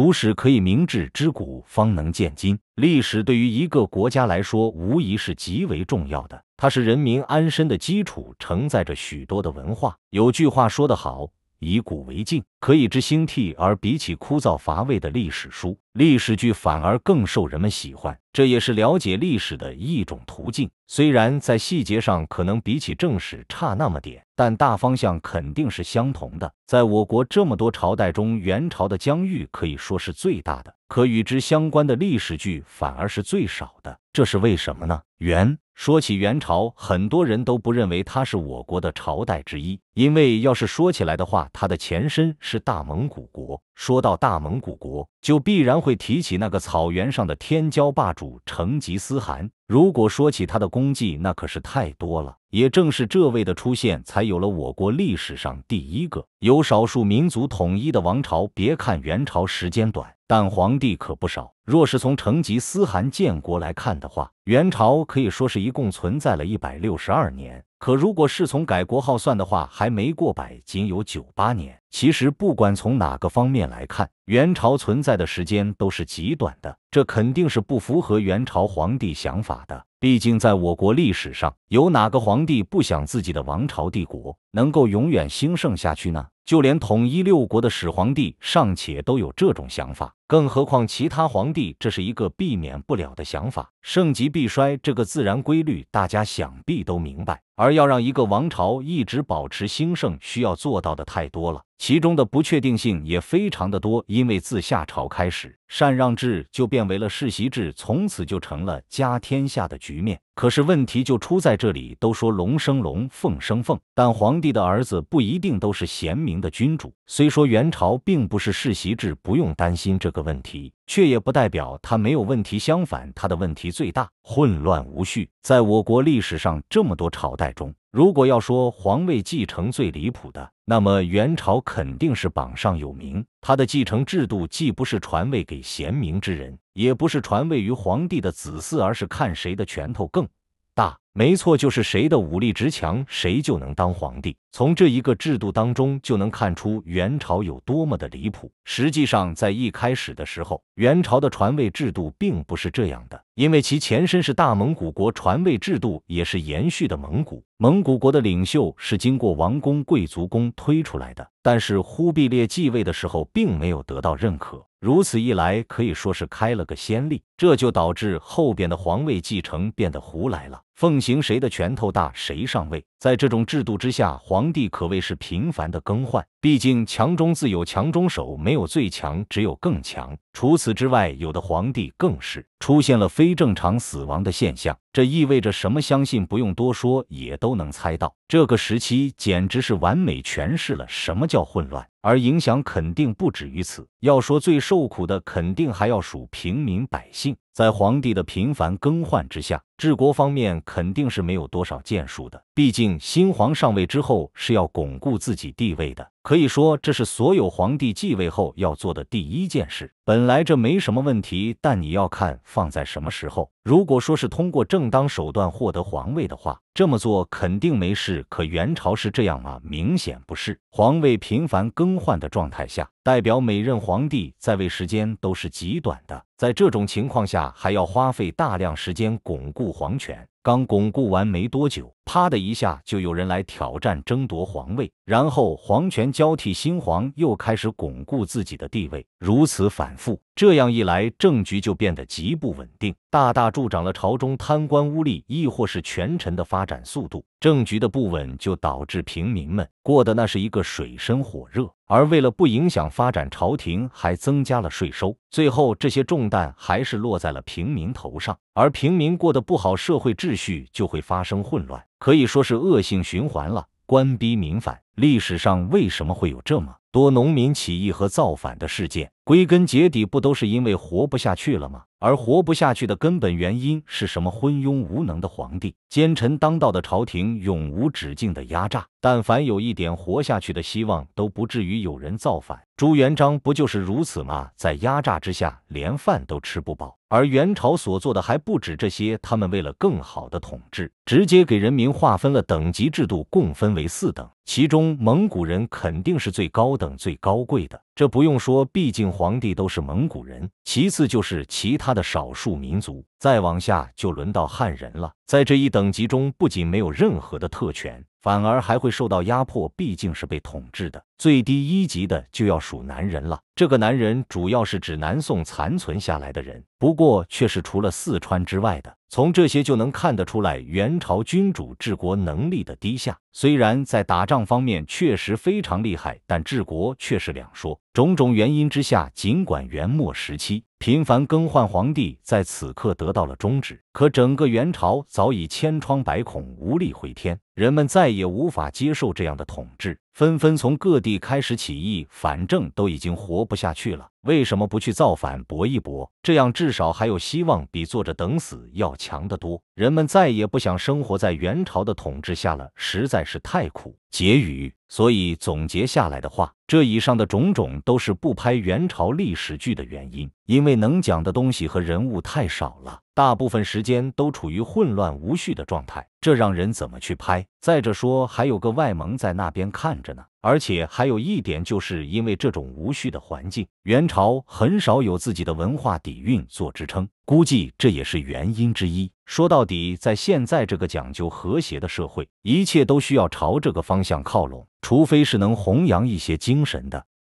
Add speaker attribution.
Speaker 1: 读史可以明智知古，方能鉴今。历史对于一个国家来说，无疑是极为重要的，它是人民安身的基础，承载着许多的文化。有句话说得好：“以古为镜。”可以知兴替，而比起枯燥乏味的历史书、历史剧，反而更受人们喜欢。这也是了解历史的一种途径。虽然在细节上可能比起正史差那么点，但大方向肯定是相同的。在我国这么多朝代中，元朝的疆域可以说是最大的，可与之相关的历史剧反而是最少的。这是为什么呢？元说起元朝，很多人都不认为它是我国的朝代之一，因为要是说起来的话，它的前身是大蒙古国。说到大蒙古国。就必然会提起那个草原上的天骄霸主成吉思汗。如果说起他的功绩，那可是太多了。也正是这位的出现，才有了我国历史上第一个由少数民族统一的王朝。别看元朝时间短，但皇帝可不少。若是从成吉思汗建国来看的话，元朝可以说是一共存在了一百六十二年。可如果是从改国号算的话，还没过百，仅有九八年。其实，不管从哪个方面来看。元朝存在的时间都是极短的，这肯定是不符合元朝皇帝想法的。毕竟在我国历史上，有哪个皇帝不想自己的王朝帝国能够永远兴盛下去呢？就连统一六国的始皇帝尚且都有这种想法，更何况其他皇帝？这是一个避免不了的想法。盛极必衰这个自然规律，大家想必都明白。而要让一个王朝一直保持兴盛，需要做到的太多了，其中的不确定性也非常的多。因为自夏朝开始，禅让制就变为了世袭制，从此就成了家天下的局面。可是问题就出在这里，都说龙生龙，凤生凤，但皇帝的儿子不一定都是贤明的君主。虽说元朝并不是世袭制，不用担心这个问题，却也不代表他没有问题。相反，他的问题最大，混乱无序。在我国历史上这么多朝代中，如果要说皇位继承最离谱的，那么元朝肯定是榜上有名。他的继承制度既不是传位给贤明之人，也不是传位于皇帝的子嗣，而是看谁的拳头更。大没错，就是谁的武力值强，谁就能当皇帝。从这一个制度当中就能看出元朝有多么的离谱。实际上，在一开始的时候，元朝的传位制度并不是这样的，因为其前身是大蒙古国，传位制度也是延续的蒙古。蒙古国的领袖是经过王公贵族公推出来的，但是忽必烈继位的时候并没有得到认可。如此一来，可以说是开了个先例，这就导致后边的皇位继承变得胡来了。奉行谁的拳头大谁上位，在这种制度之下，皇帝可谓是频繁的更换。毕竟强中自有强中手，没有最强，只有更强。除此之外，有的皇帝更是出现了非正常死亡的现象，这意味着什么？相信不用多说，也都能猜到。这个时期简直是完美诠释了什么叫混乱，而影响肯定不止于此。要说最受苦的，肯定还要数平民百姓。在皇帝的频繁更换之下，治国方面肯定是没有多少建树的。毕竟新皇上位之后是要巩固自己地位的。可以说，这是所有皇帝继位后要做的第一件事。本来这没什么问题，但你要看放在什么时候。如果说是通过正当手段获得皇位的话，这么做肯定没事。可元朝是这样吗？明显不是。皇位频繁更换的状态下，代表每任皇帝在位时间都是极短的。在这种情况下，还要花费大量时间巩固皇权。刚巩固完没多久，啪的一下就有人来挑战争夺皇位，然后皇权交替，新皇又开始巩固自己的地位，如此反复。这样一来，政局就变得极不稳定，大大助长了朝中贪官污吏，亦或是权臣的发展速度。政局的不稳就导致平民们过的那是一个水深火热，而为了不影响发展，朝廷还增加了税收，最后这些重担还是落在了平民头上。而平民过得不好，社会秩序就会发生混乱，可以说是恶性循环了。官逼民反，历史上为什么会有这么？多农民起义和造反的事件，归根结底不都是因为活不下去了吗？而活不下去的根本原因是什么？昏庸无能的皇帝、奸臣当道的朝廷，永无止境的压榨。但凡有一点活下去的希望，都不至于有人造反。朱元璋不就是如此吗？在压榨之下，连饭都吃不饱。而元朝所做的还不止这些，他们为了更好的统治，直接给人民划分了等级制度，共分为四等。其中蒙古人肯定是最高等、最高贵的，这不用说，毕竟皇帝都是蒙古人。其次就是其他的少数民族，再往下就轮到汉人了。在这一等级中，不仅没有任何的特权。反而还会受到压迫，毕竟是被统治的。最低一级的就要数男人了。这个男人主要是指南宋残存下来的人，不过却是除了四川之外的。从这些就能看得出来，元朝君主治国能力的低下。虽然在打仗方面确实非常厉害，但治国却是两说。种种原因之下，尽管元末时期频繁更换皇帝在此刻得到了终止，可整个元朝早已千疮百孔，无力回天，人们再也无法接受这样的统治。纷纷从各地开始起义，反正都已经活不下去了。为什么不去造反搏一搏？这样至少还有希望，比坐着等死要强得多。人们再也不想生活在元朝的统治下了，实在是太苦。结语，所以总结下来的话，这以上的种种都是不拍元朝历史剧的原因，因为能讲的东西和人物太少了，大部分时间都处于混乱无序的状态，这让人怎么去拍？再者说，还有个外蒙在那边看着呢。而且还有一点，就是因为这种无序的环境，元朝很少有自己的文化底蕴做支撑，估计这也是原因之一。说到底，在现在这个讲究和谐的社会，一切都需要朝这个方向靠拢，除非是能弘扬一些精神的。